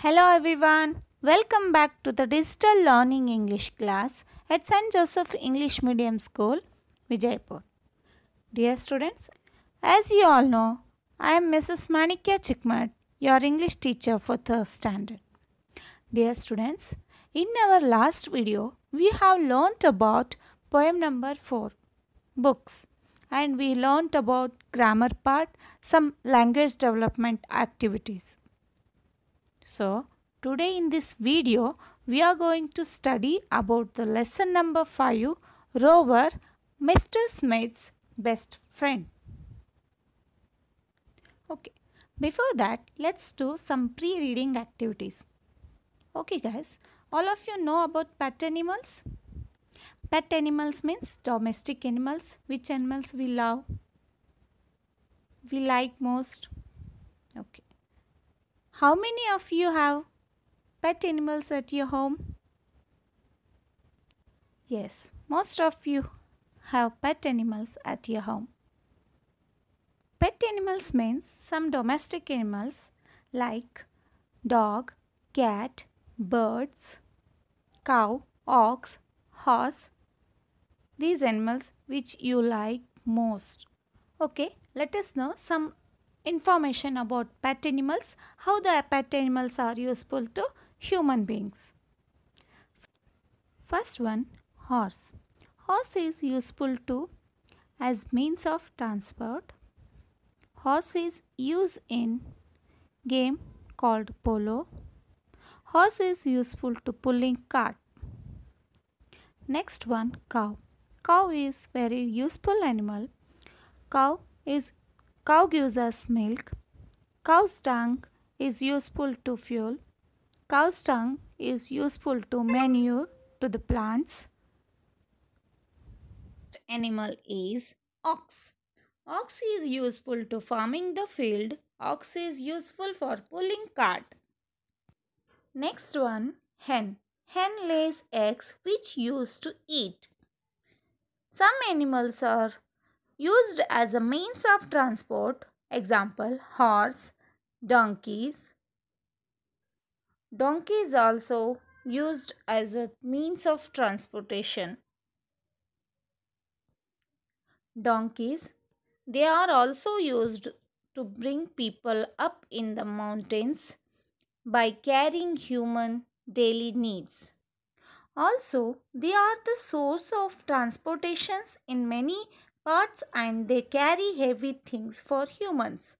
Hello everyone. Welcome back to the Digital Learning English class at St. Joseph English Medium School, Vijaypur. Dear students, as you all know, I am Mrs. Manikya Chikmat, your English teacher for 3rd standard. Dear students, in our last video, we have learnt about poem number 4, books. And we learnt about grammar part, some language development activities. So, today in this video, we are going to study about the lesson number 5, Rover, Mr. Smith's best friend. Okay, before that, let's do some pre-reading activities. Okay guys, all of you know about pet animals? Pet animals means domestic animals. Which animals we love? We like most? Okay. How many of you have pet animals at your home? Yes, most of you have pet animals at your home. Pet animals means some domestic animals like dog, cat, birds, cow, ox, horse. These animals which you like most. Okay, let us know some information about pet animals, how the pet animals are useful to human beings. First one, horse. Horse is useful to as means of transport. Horse is used in game called polo. Horse is useful to pulling cart. Next one, cow. Cow is very useful animal. Cow is Cow gives us milk. Cow's tongue is useful to fuel. Cow's tongue is useful to manure to the plants. Animal is ox. Ox is useful to farming the field. Ox is useful for pulling cart. Next one, hen. Hen lays eggs which used to eat. Some animals are used as a means of transport example horse donkeys Donkeys also used as a means of transportation donkeys they are also used to bring people up in the mountains by carrying human daily needs also they are the source of transportations in many parts and they carry heavy things for humans.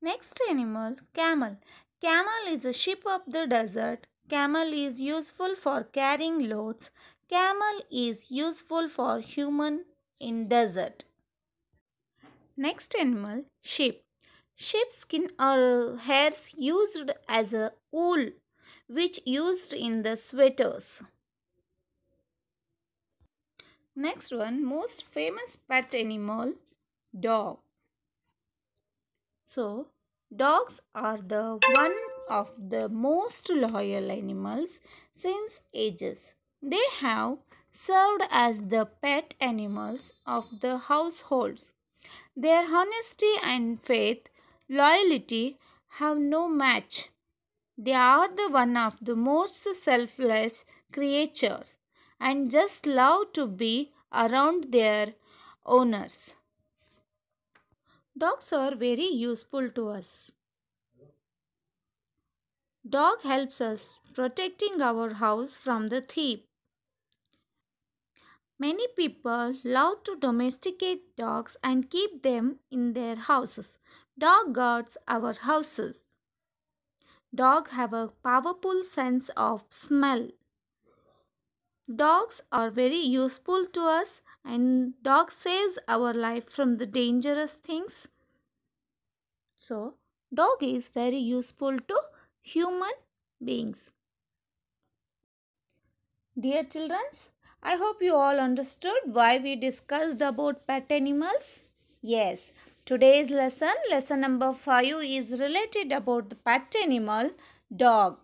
Next animal, camel. Camel is a sheep of the desert. Camel is useful for carrying loads. Camel is useful for human in desert. Next animal, sheep. Sheepskin or hairs used as a wool which used in the sweaters. Next one, most famous pet animal, dog. So, dogs are the one of the most loyal animals since ages. They have served as the pet animals of the households. Their honesty and faith, loyalty have no match. They are the one of the most selfless creatures and just love to be around their owners. Dogs are very useful to us. Dog helps us protecting our house from the thief. Many people love to domesticate dogs and keep them in their houses. Dog guards our houses. Dog have a powerful sense of smell. Dogs are very useful to us and dog saves our life from the dangerous things. So, dog is very useful to human beings. Dear children, I hope you all understood why we discussed about pet animals. Yes, today's lesson, lesson number 5 is related about the pet animal, dog.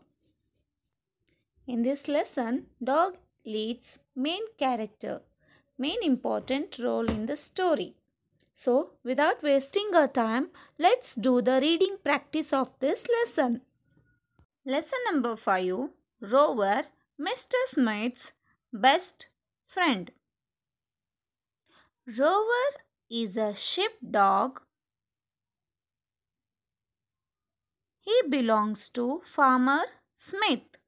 In this lesson, dog leads main character main important role in the story. So, without wasting our time, let's do the reading practice of this lesson. Lesson number 5 Rover, Mr. Smith's best friend. Rover is a sheep dog. He belongs to Farmer Smith.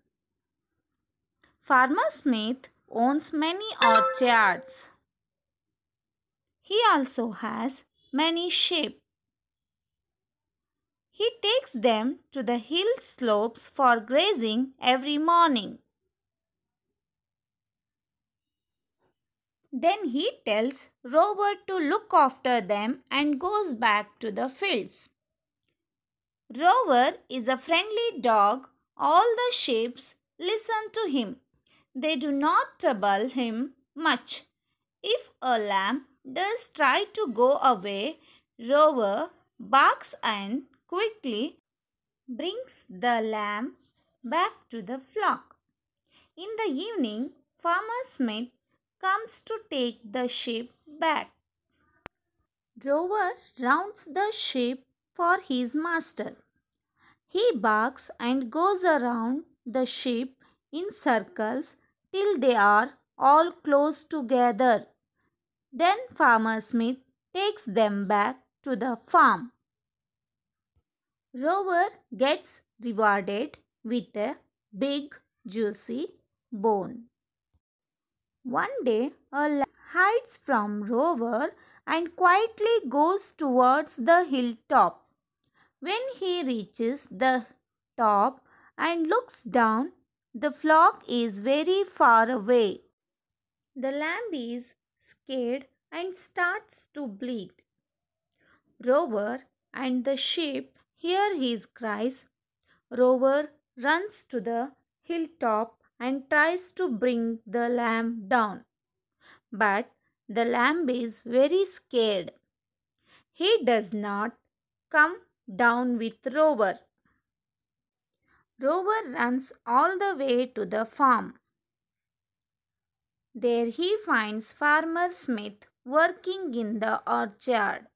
Farmer Smith owns many orchards. He also has many sheep. He takes them to the hill slopes for grazing every morning. Then he tells Robert to look after them and goes back to the fields. Rover is a friendly dog. All the sheep listen to him they do not trouble him much. If a lamb does try to go away, Rover barks and quickly brings the lamb back to the flock. In the evening, Farmer Smith comes to take the sheep back. Rover rounds the sheep for his master. He barks and goes around the sheep in circles till they are all close together. Then Farmer Smith takes them back to the farm. Rover gets rewarded with a big juicy bone. One day a lion hides from Rover and quietly goes towards the hilltop. When he reaches the top and looks down, the flock is very far away. The lamb is scared and starts to bleed. Rover and the sheep hear his cries. Rover runs to the hilltop and tries to bring the lamb down. But the lamb is very scared. He does not come down with Rover. Rover runs all the way to the farm. There he finds Farmer Smith working in the orchard.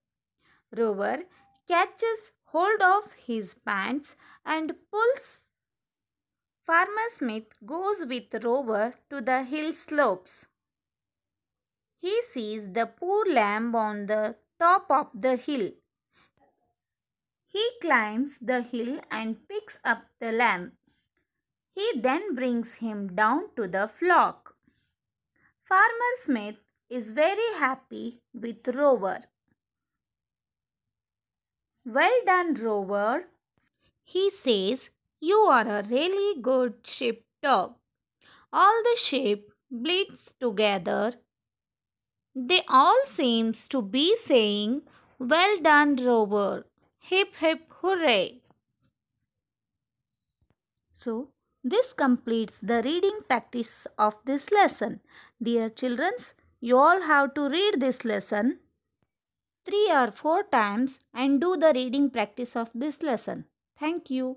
Rover catches hold of his pants and pulls. Farmer Smith goes with Rover to the hill slopes. He sees the poor lamb on the top of the hill. He climbs the hill and picks up the lamb. He then brings him down to the flock. Farmer Smith is very happy with Rover. Well done, Rover. He says, You are a really good sheep dog. All the sheep bleats together. They all seems to be saying, Well done, Rover. Hip hip hooray! So, this completes the reading practice of this lesson. Dear children, you all have to read this lesson three or four times and do the reading practice of this lesson. Thank you.